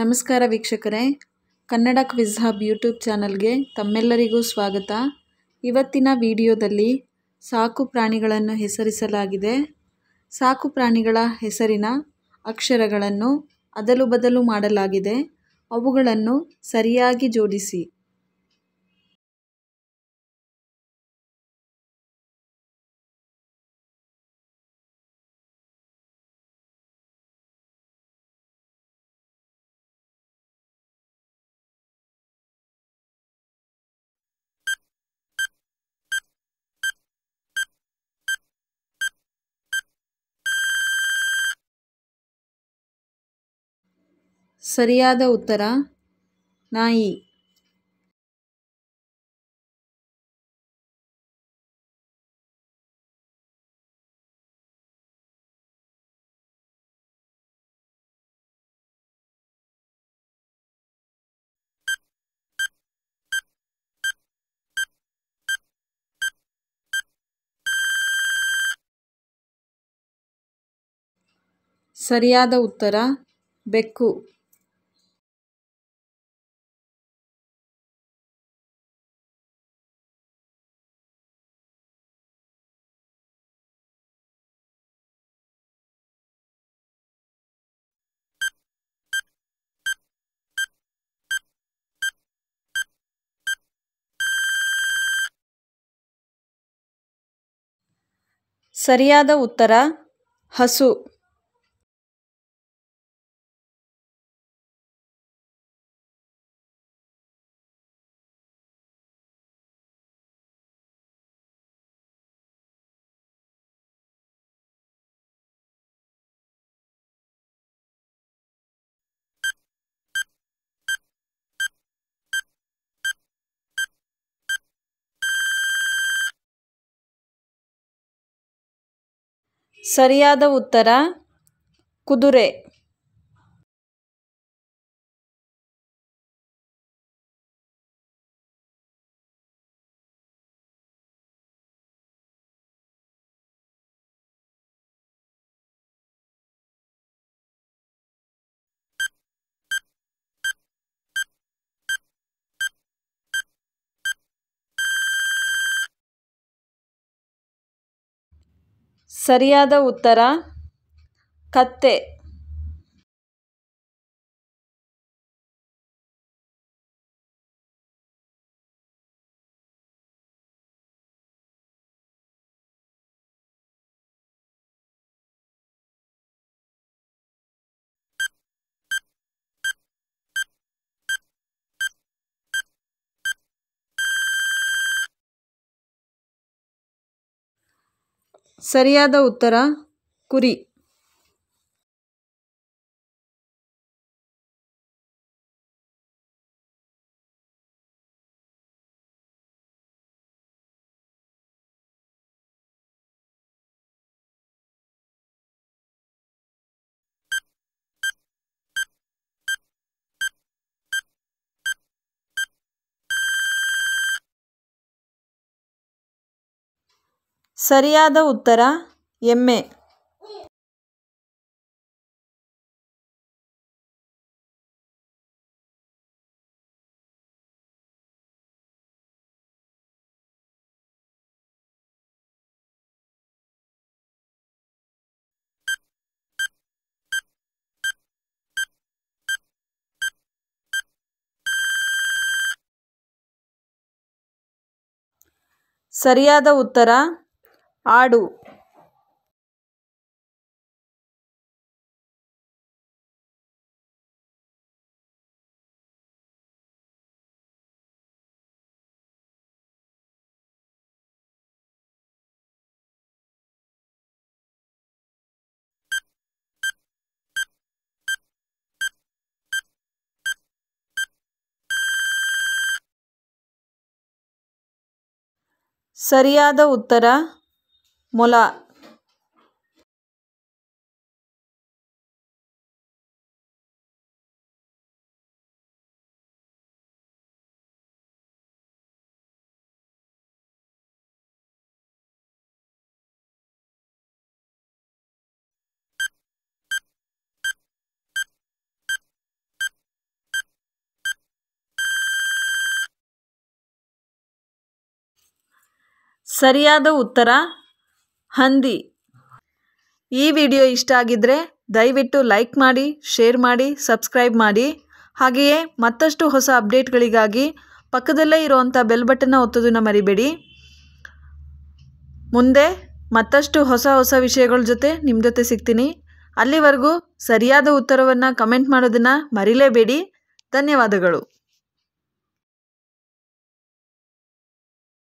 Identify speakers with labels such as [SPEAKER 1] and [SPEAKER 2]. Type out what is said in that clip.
[SPEAKER 1] ನಮಸ್ಕಾರ ವೀಕ್ಷಕರೇ Kannada quiz hub YouTube ಚಾನಲ್ಗೆ ತಮ್ಮೆಲ್ಲರಿಗೂ ಸ್ವಾಗತ ಇವತ್ತಿನ ವಿಡಿಯೋದಲ್ಲಿ ಸಾಕು ಪ್ರಾಣಿಗಳನ್ನು ಹೆಸರಿಸಲಾಗಿದೆ ಸಾಕು ಪ್ರಾಣಿಗಳ ಹೆಸರಿನ ಅಕ್ಷರಗಳನ್ನು ಅದಲು ಬದಲು ಮಾಡಲಾಗಿದೆ ಅವುಗಳನ್ನು ಸರಿಯಾಗಿ ಜೋಡಿಸಿ
[SPEAKER 2] ಸರಿಯಾದ ಉತ್ತರ ನಾಯಿ ಸರಿಯಾದ ಉತ್ತರ ಬೆಕ್ಕು ಸರಿಯಾದ ಉತ್ತರ ಹಸು ಸರಿಯಾದ ಉತ್ತರ ಕುದುರೆ ಸರಿಯಾದ ಉತ್ತರ ಕತ್ತೆ ಸರಿಯಾದ ಉತ್ತರ ಕುರಿ ಸರಿಯಾದ ಉತ್ತರ ಎಮ್ಮೆ ಸರಿಯಾದ ಉತ್ತರ ಆಡು ಸರಿಯಾದ ಉತ್ತರ मोला
[SPEAKER 1] सरिया उत्तरा ಹಂದಿ ಈ ವಿಡಿಯೋ ಇಷ್ಟ ಆಗಿದ್ದರೆ ದಯವಿಟ್ಟು ಲೈಕ್ ಮಾಡಿ ಶೇರ್ ಮಾಡಿ ಸಬ್ಸ್ಕ್ರೈಬ್ ಮಾಡಿ ಹಾಗೆಯೇ ಮತ್ತಷ್ಟು ಹೊಸ ಅಪ್ಡೇಟ್ಗಳಿಗಾಗಿ ಪಕ್ಕದಲ್ಲೇ ಇರುವಂಥ ಬೆಲ್ ಬಟನ್ನ ಒತ್ತೋದನ್ನು ಮರಿಬೇಡಿ ಮುಂದೆ ಮತ್ತಷ್ಟು ಹೊಸ ಹೊಸ ವಿಷಯಗಳ ಜೊತೆ ನಿಮ್ಮ ಜೊತೆ ಸಿಗ್ತೀನಿ ಅಲ್ಲಿವರೆಗೂ ಸರಿಯಾದ ಉತ್ತರವನ್ನು ಕಮೆಂಟ್ ಮಾಡೋದನ್ನು ಮರಿಲೇಬೇಡಿ ಧನ್ಯವಾದಗಳು